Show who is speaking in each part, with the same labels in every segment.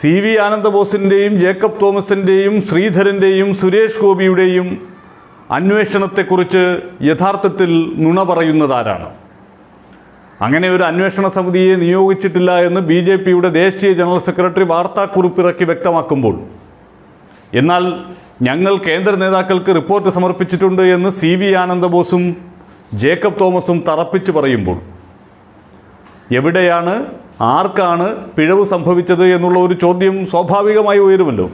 Speaker 1: C V ആനന്ദബോസിൻ്റെയും ജേക്കബ് തോമസിൻ്റെയും ശ്രീധരൻ്റെയും സുരേഷ് ഗോപിയുടെയും അന്വേഷണത്തെക്കുറിച്ച് യഥാർത്ഥത്തിൽ നുണ പറയുന്നതാരാണ് അങ്ങനെ ഒരു അന്വേഷണ സമിതിയെ നിയോഗിച്ചിട്ടില്ല എന്ന് ബി ജെ പിയുടെ ദേശീയ ജനറൽ സെക്രട്ടറി വാർത്താക്കുറിപ്പിറക്കി വ്യക്തമാക്കുമ്പോൾ എന്നാൽ ഞങ്ങൾ കേന്ദ്ര നേതാക്കൾക്ക് റിപ്പോർട്ട് സമർപ്പിച്ചിട്ടുണ്ട് എന്ന് സി വി ആനന്ദബോസും ജേക്കബ് തോമസും തറപ്പിച്ച് പറയുമ്പോൾ എവിടെയാണ് ആർക്കാണ് പിഴവ് സംഭവിച്ചത് എന്നുള്ള ഒരു ചോദ്യം സ്വാഭാവികമായി ഉയരുമല്ലോ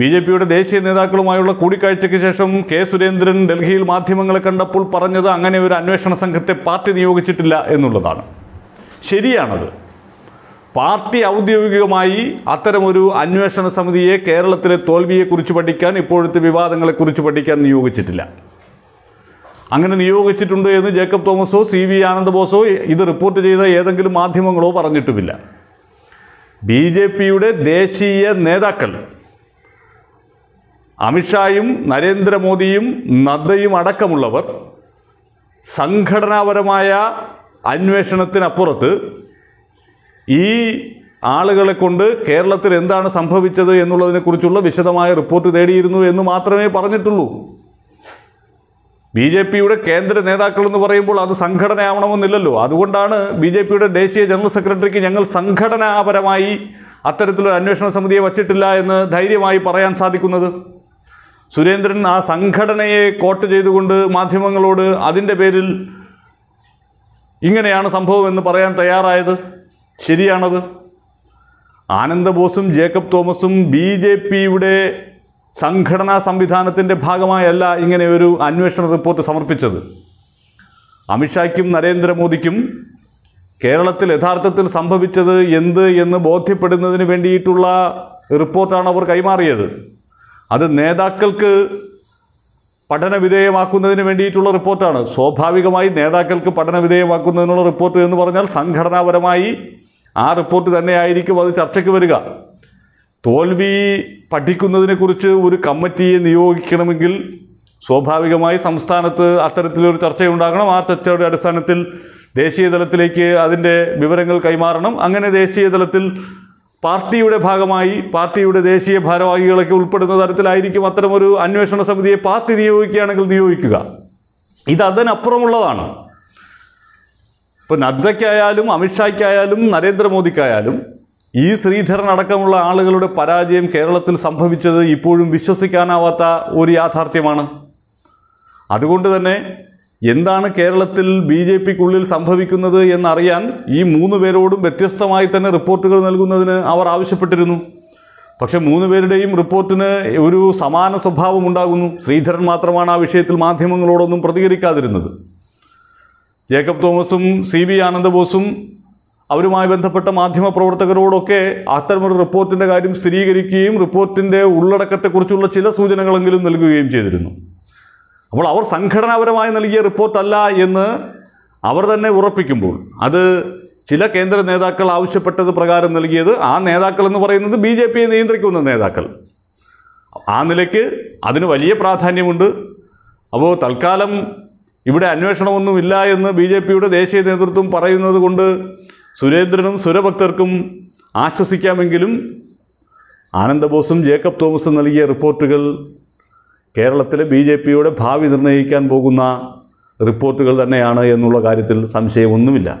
Speaker 1: ബി ജെ പിയുടെ ദേശീയ നേതാക്കളുമായുള്ള കൂടിക്കാഴ്ചയ്ക്ക് ശേഷം കെ സുരേന്ദ്രൻ ഡൽഹിയിൽ മാധ്യമങ്ങളെ കണ്ടപ്പോൾ പറഞ്ഞത് അങ്ങനെ ഒരു അന്വേഷണ സംഘത്തെ പാർട്ടി നിയോഗിച്ചിട്ടില്ല എന്നുള്ളതാണ് ശരിയാണത് പാർട്ടി ഔദ്യോഗികമായി അത്തരമൊരു അന്വേഷണ സമിതിയെ കേരളത്തിലെ തോൽവിയെക്കുറിച്ച് പഠിക്കാൻ ഇപ്പോഴത്തെ വിവാദങ്ങളെക്കുറിച്ച് പഠിക്കാൻ നിയോഗിച്ചിട്ടില്ല അങ്ങനെ നിയോഗിച്ചിട്ടുണ്ട് എന്ന് ജേക്കബ് തോമസോ സി വി ബോസോ ഇത് റിപ്പോർട്ട് ചെയ്ത ഏതെങ്കിലും മാധ്യമങ്ങളോ പറഞ്ഞിട്ടുമില്ല ബി ജെ പിയുടെ ദേശീയ നേതാക്കൾ അമിത്ഷായും നരേന്ദ്രമോദിയും നദ്ദയും അടക്കമുള്ളവർ സംഘടനാപരമായ അന്വേഷണത്തിനപ്പുറത്ത് ഈ ആളുകളെ കൊണ്ട് കേരളത്തിൽ എന്താണ് സംഭവിച്ചത് എന്നുള്ളതിനെക്കുറിച്ചുള്ള വിശദമായ റിപ്പോർട്ട് തേടിയിരുന്നു എന്ന് മാത്രമേ പറഞ്ഞിട്ടുള്ളൂ ബി ജെ പിയുടെ കേന്ദ്ര നേതാക്കൾ എന്ന് പറയുമ്പോൾ അത് സംഘടനയാവണമെന്നില്ലല്ലോ അതുകൊണ്ടാണ് ബി ജെ പിയുടെ ദേശീയ ജനറൽ സെക്രട്ടറിക്ക് ഞങ്ങൾ സംഘടനാപരമായി അത്തരത്തിലൊരു അന്വേഷണ സമിതിയെ വച്ചിട്ടില്ല എന്ന് ധൈര്യമായി പറയാൻ സാധിക്കുന്നത് സുരേന്ദ്രൻ ആ സംഘടനയെ കോട്ട് ചെയ്തുകൊണ്ട് മാധ്യമങ്ങളോട് അതിൻ്റെ പേരിൽ ഇങ്ങനെയാണ് സംഭവം എന്ന് പറയാൻ തയ്യാറായത് ശരിയാണത് ആനന്ദബോസും ജേക്കബ് തോമസും ബി ജെ പിയുടെ സംഘടനാ സംവിധാനത്തിൻ്റെ ഭാഗമായല്ല ഇങ്ങനെ ഒരു അന്വേഷണ റിപ്പോർട്ട് സമർപ്പിച്ചത് അമിത്ഷായ്ക്കും നരേന്ദ്രമോദിക്കും കേരളത്തിൽ യഥാർത്ഥത്തിൽ സംഭവിച്ചത് എന്ത് എന്ന് ബോധ്യപ്പെടുന്നതിന് വേണ്ടിയിട്ടുള്ള റിപ്പോർട്ടാണ് അവർ കൈമാറിയത് അത് നേതാക്കൾക്ക് പഠനവിധേയമാക്കുന്നതിന് വേണ്ടിയിട്ടുള്ള റിപ്പോർട്ടാണ് സ്വാഭാവികമായി നേതാക്കൾക്ക് പഠനവിധേയമാക്കുന്നതിനുള്ള റിപ്പോർട്ട് എന്ന് പറഞ്ഞാൽ സംഘടനാപരമായി ആ റിപ്പോർട്ട് തന്നെയായിരിക്കും അത് ചർച്ചയ്ക്ക് വരിക തോൽവി പഠിക്കുന്നതിനെക്കുറിച്ച് ഒരു കമ്മിറ്റിയെ നിയോഗിക്കണമെങ്കിൽ സ്വാഭാവികമായി സംസ്ഥാനത്ത് അത്തരത്തിലൊരു ചർച്ചയുണ്ടാകണം ആ ചർച്ചയുടെ അടിസ്ഥാനത്തിൽ ദേശീയ തലത്തിലേക്ക് അതിൻ്റെ വിവരങ്ങൾ കൈമാറണം അങ്ങനെ ദേശീയ തലത്തിൽ പാർട്ടിയുടെ ഭാഗമായി പാർട്ടിയുടെ ദേശീയ ഭാരവാഹികളൊക്കെ ഉൾപ്പെടുന്ന തരത്തിലായിരിക്കും അത്തരമൊരു അന്വേഷണ സമിതിയെ പാർട്ടി നിയോഗിക്കുകയാണെങ്കിൽ നിയോഗിക്കുക ഇത് അതിനപ്പുറമുള്ളതാണ് ഇപ്പോൾ നദ്ദയ്ക്കായാലും അമിത്ഷായ്ക്കായാലും നരേന്ദ്രമോദിക്കായാലും ഈ ശ്രീധരൻ അടക്കമുള്ള ആളുകളുടെ പരാജയം കേരളത്തിൽ സംഭവിച്ചത് ഇപ്പോഴും വിശ്വസിക്കാനാവാത്ത ഒരു യാഥാർത്ഥ്യമാണ് അതുകൊണ്ട് തന്നെ എന്താണ് കേരളത്തിൽ ബി ജെ പിക്കുള്ളിൽ സംഭവിക്കുന്നത് എന്നറിയാൻ ഈ മൂന്ന് പേരോടും വ്യത്യസ്തമായി തന്നെ റിപ്പോർട്ടുകൾ നൽകുന്നതിന് അവർ ആവശ്യപ്പെട്ടിരുന്നു പക്ഷേ മൂന്ന് പേരുടെയും റിപ്പോർട്ടിന് ഒരു സമാന സ്വഭാവം ഉണ്ടാകുന്നു ശ്രീധരൻ മാത്രമാണ് ആ വിഷയത്തിൽ മാധ്യമങ്ങളോടൊന്നും പ്രതികരിക്കാതിരുന്നത് ജേക്കബ് തോമസും സി വി ആനന്ദബോസും അവരുമായി ബന്ധപ്പെട്ട മാധ്യമപ്രവർത്തകരോടൊക്കെ അത്തരമൊരു റിപ്പോർട്ടിൻ്റെ കാര്യം സ്ഥിരീകരിക്കുകയും റിപ്പോർട്ടിൻ്റെ ഉള്ളടക്കത്തെക്കുറിച്ചുള്ള ചില സൂചനകളെങ്കിലും നൽകുകയും ചെയ്തിരുന്നു അപ്പോൾ അവർ സംഘടനാപരമായി നൽകിയ റിപ്പോർട്ടല്ല എന്ന് അവർ തന്നെ ഉറപ്പിക്കുമ്പോൾ അത് ചില കേന്ദ്ര നേതാക്കൾ ആവശ്യപ്പെട്ടത് പ്രകാരം നൽകിയത് ആ നേതാക്കൾ എന്ന് പറയുന്നത് ബി ജെ പിയെ നിയന്ത്രിക്കുന്ന നേതാക്കൾ ആ നിലയ്ക്ക് അതിന് വലിയ പ്രാധാന്യമുണ്ട് അപ്പോൾ തൽക്കാലം ഇവിടെ അന്വേഷണമൊന്നുമില്ല എന്ന് ബി ജെ പിയുടെ ദേശീയ നേതൃത്വം പറയുന്നത് കൊണ്ട് സുരേന്ദ്രനും സുരഭക്തർക്കും ആശ്വസിക്കാമെങ്കിലും ആനന്ദബോസും ജേക്കബ് തോമസും നൽകിയ റിപ്പോർട്ടുകൾ കേരളത്തിലെ ബി ജെ പിയുടെ ഭാവി നിർണ്ണയിക്കാൻ പോകുന്ന റിപ്പോർട്ടുകൾ തന്നെയാണ് എന്നുള്ള കാര്യത്തിൽ സംശയമൊന്നുമില്ല